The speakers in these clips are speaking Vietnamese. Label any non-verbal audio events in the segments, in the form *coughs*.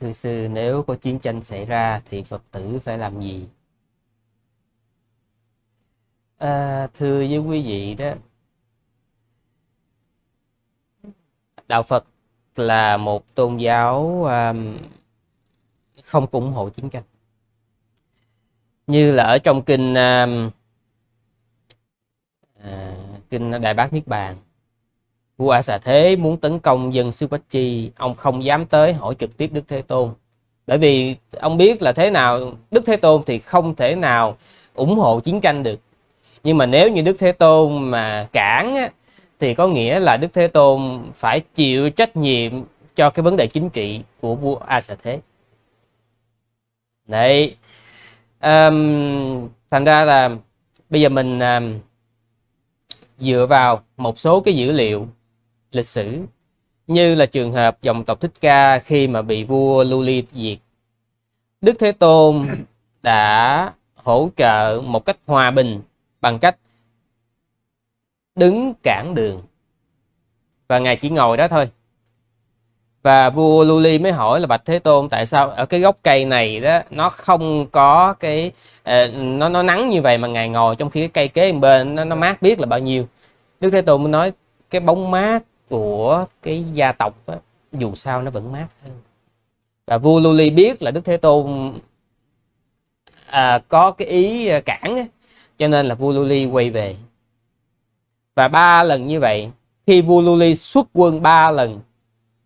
Thưa sư, nếu có chiến tranh xảy ra thì Phật tử phải làm gì? À, thưa với quý vị đó, Đạo Phật là một tôn giáo um, không ủng hộ chiến tranh. Như là ở trong kinh um, à, kinh Đại Bát Niết Bàn vua A Xà Thế muốn tấn công dân xứ Quách Chi, ông không dám tới hỏi trực tiếp Đức Thế Tôn. Bởi vì ông biết là thế nào Đức Thế Tôn thì không thể nào ủng hộ chiến tranh được. Nhưng mà nếu như Đức Thế Tôn mà cản á, thì có nghĩa là Đức Thế Tôn phải chịu trách nhiệm cho cái vấn đề chính trị của vua A Xà Thế. Đấy. Um, thành ra là bây giờ mình um, dựa vào một số cái dữ liệu lịch sử như là trường hợp dòng tộc Thích Ca khi mà bị vua Luli diệt. Đức Thế Tôn *coughs* đã hỗ trợ một cách hòa bình bằng cách đứng cản đường và ngài chỉ ngồi đó thôi và vua Luli mới hỏi là Bạch Thế Tôn tại sao ở cái gốc cây này đó nó không có cái ờ, nó nó nắng như vậy mà ngài ngồi trong khi cái cây kế bên nó, nó mát biết là bao nhiêu Đức Thế Tôn mới nói cái bóng mát của cái gia tộc á, dù sao nó vẫn mát hơn và vua Luli biết là Đức Thế Tôn à, có cái ý à, cản á, cho nên là vua Luli quay về và ba lần như vậy khi vua Luli xuất quân ba lần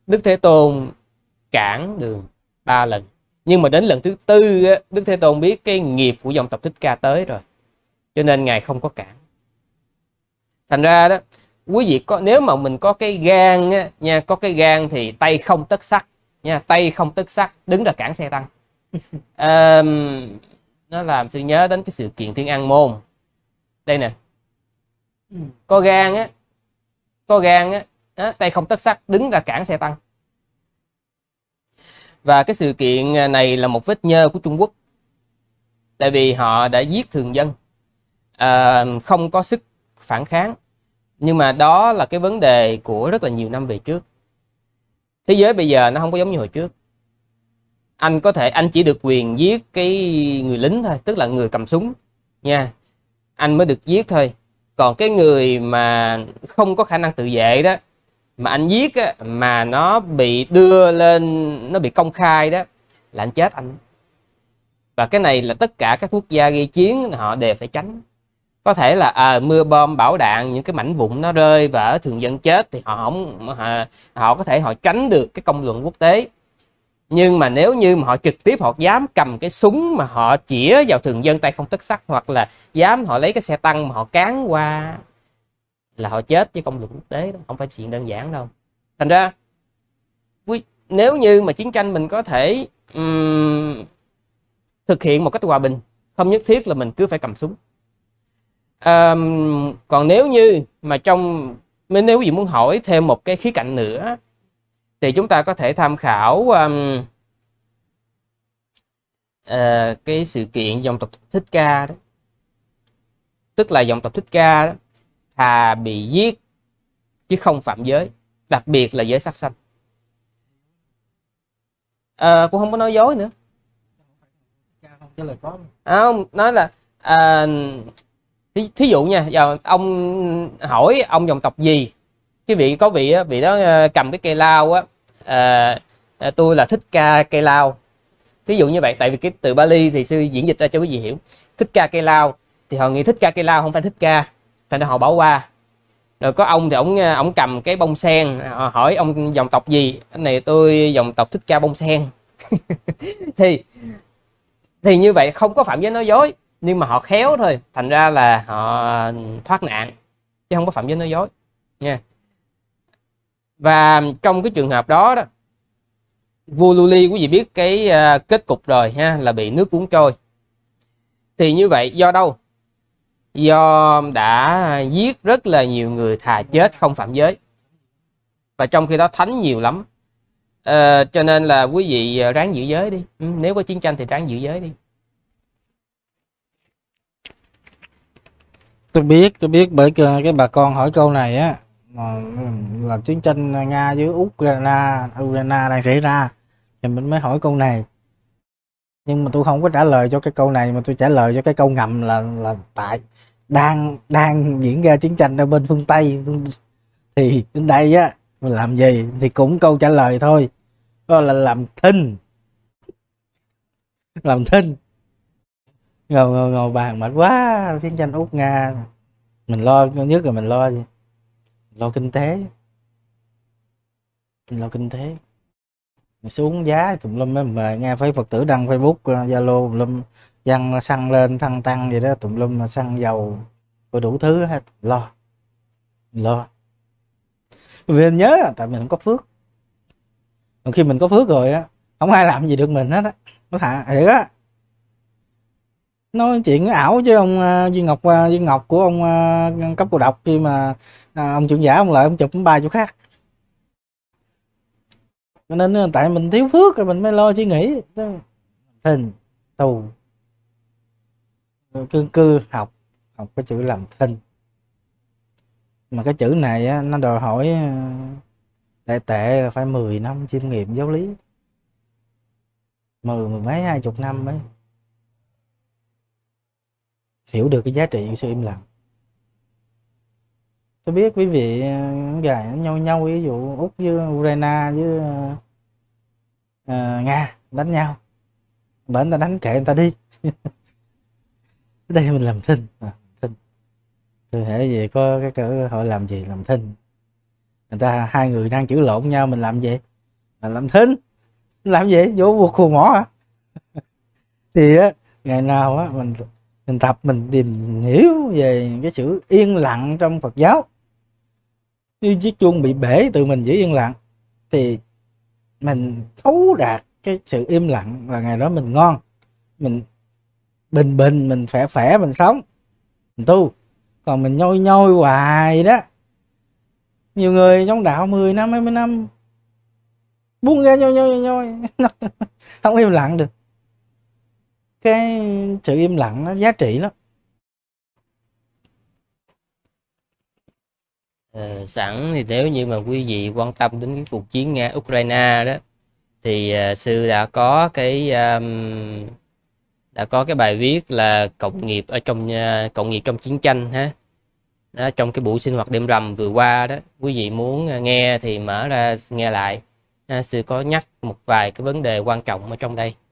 Đức Thế Tôn cản đường ba lần nhưng mà đến lần thứ tư á, Đức Thế Tôn biết cái nghiệp của dòng tộc Thích Ca tới rồi cho nên ngài không có cản thành ra đó quý vị có nếu mà mình có cái gan á, nha có cái gan thì tay không tất sắt nha tay không tất sắt đứng ra cản xe tăng à, *laughs* nó làm tôi nhớ đến cái sự kiện thiên an môn đây nè có gan á có gan á, á tay không tất sắt đứng ra cản xe tăng và cái sự kiện à, này là một vết nhơ của Trung Quốc tại vì họ đã giết thường dân à, không có sức phản kháng nhưng mà đó là cái vấn đề của rất là nhiều năm về trước thế giới bây giờ nó không có giống như hồi trước anh có thể anh chỉ được quyền giết cái người lính thôi tức là người cầm súng nha anh mới được giết thôi còn cái người mà không có khả năng tự vệ đó mà anh giết á, mà nó bị đưa lên nó bị công khai đó là anh chết anh và cái này là tất cả các quốc gia gây chiến họ đều phải tránh có thể là à, mưa bom bão đạn những cái mảnh vụn nó rơi và thường dân chết thì họ không họ, họ có thể họ tránh được cái công luận quốc tế nhưng mà nếu như mà họ trực tiếp họ dám cầm cái súng mà họ chĩa vào thường dân tay không tất sắc hoặc là dám họ lấy cái xe tăng mà họ cán qua là họ chết với công luận quốc tế đó không phải chuyện đơn giản đâu thành ra nếu như mà chiến tranh mình có thể um, thực hiện một cách hòa bình không nhất thiết là mình cứ phải cầm súng à, còn nếu như mà trong nếu gì muốn hỏi thêm một cái khía cạnh nữa thì chúng ta có thể tham khảo um, uh, cái sự kiện dòng tộc thích ca đó tức là dòng tộc thích ca đó, thà bị giết chứ không phạm giới đặc biệt là giới sắc sanh à, cũng không có nói dối nữa không nói là à, thí, thí dụ nha giờ ông hỏi ông dòng tộc gì cái vị có vị vị đó ờ, cầm cái cây lao á à, à, tôi là thích ca cây lao thí dụ như vậy tại vì cái từ Bali thì sư diễn dịch ra cho quý vị hiểu thích ca cây lao thì họ nghĩ thích ca cây lao không phải thích ca thành ra họ bỏ qua rồi có ông thì ông ông cầm cái bông sen hỏi ông dòng tộc gì anh này tôi dòng tộc thích ca bông sen *laughs* thì thì như vậy không có phạm giới nói dối nhưng mà họ khéo thôi thành ra là họ thoát nạn chứ không có phạm giới nói dối nha và trong cái trường hợp đó đó vua Luli quý vị biết cái uh, kết cục rồi ha là bị nước cuốn trôi thì như vậy do đâu do đã giết rất là nhiều người thà chết không phạm giới và trong khi đó thánh nhiều lắm à, cho nên là quý vị à, ráng giữ giới đi ừ, nếu có chiến tranh thì ráng giữ giới đi tôi biết tôi biết bởi cái bà con hỏi câu này á ừ, là chiến tranh nga với ukraine ukraine đang xảy ra thì mình mới hỏi câu này nhưng mà tôi không có trả lời cho cái câu này mà tôi trả lời cho cái câu ngầm là là tại đang đang diễn ra chiến tranh ở bên phương tây thì đến đây á mình làm gì thì cũng câu trả lời thôi đó là làm thinh làm thinh ngồi ngồi ngồi bàn mệt quá chiến tranh úc nga mình lo nhất là mình lo gì lo kinh tế mình lo kinh tế mình xuống giá tùm lum á mà nghe phải phật tử đăng facebook ờ, zalo tùm lum dân xăng lên thăng tăng gì đó tùm lum mà xăng dầu rồi đủ thứ hết lo lo vì mình nhớ tại mình không có phước còn khi mình có phước rồi á không ai làm gì được mình hết á nó thả vậy á nói chuyện ảo chứ ông uh, duy ngọc uh, duy ngọc của ông uh, cấp cô độc khi mà uh, ông trưởng giả ông lợi ông chụp ba chỗ khác cho nên tại mình thiếu phước rồi mình mới lo suy nghĩ thình tù cư cư học học cái chữ làm thinh mà cái chữ này á, nó đòi hỏi tệ tệ là phải 10 năm chiêm nghiệm giáo lý mười mười mấy hai chục năm ấy hiểu được cái giá trị của sự im lặng tôi biết quý vị ờ, gài nhau nhau ví dụ úc với ukraine với uh, nga đánh nhau bởi người ta đánh kệ người ta đi *laughs* đây mình làm thinh à, thinh tôi thể về có cái cơ hội làm gì làm thinh người ta hai người đang chữ lộn nhau mình làm gì mình làm thinh làm gì vô buộc khù mỏ hả *laughs* thì á ngày nào á mình mình tập mình tìm hiểu về cái sự yên lặng trong Phật giáo như chiếc chuông bị bể từ mình giữ yên lặng thì mình thấu đạt cái sự im lặng là ngày đó mình ngon mình bình bình mình khỏe khỏe mình sống mình tu còn mình nhoi nhoi hoài đó nhiều người trong đạo 10 năm 20 năm buông ra nhoi nhoi nhoi *laughs* không im lặng được cái sự im lặng nó giá trị lắm ờ, sẵn thì nếu như mà quý vị quan tâm đến cái cuộc chiến nga ukraine đó thì ờ, sư đã có cái um, đã có cái bài viết là cộng nghiệp ở trong ờ, cộng nghiệp trong chiến tranh ha đó, trong cái buổi sinh hoạt đêm rằm vừa qua đó quý vị muốn nghe thì mở ra nghe lại sư có nhắc một vài cái vấn đề quan trọng ở trong đây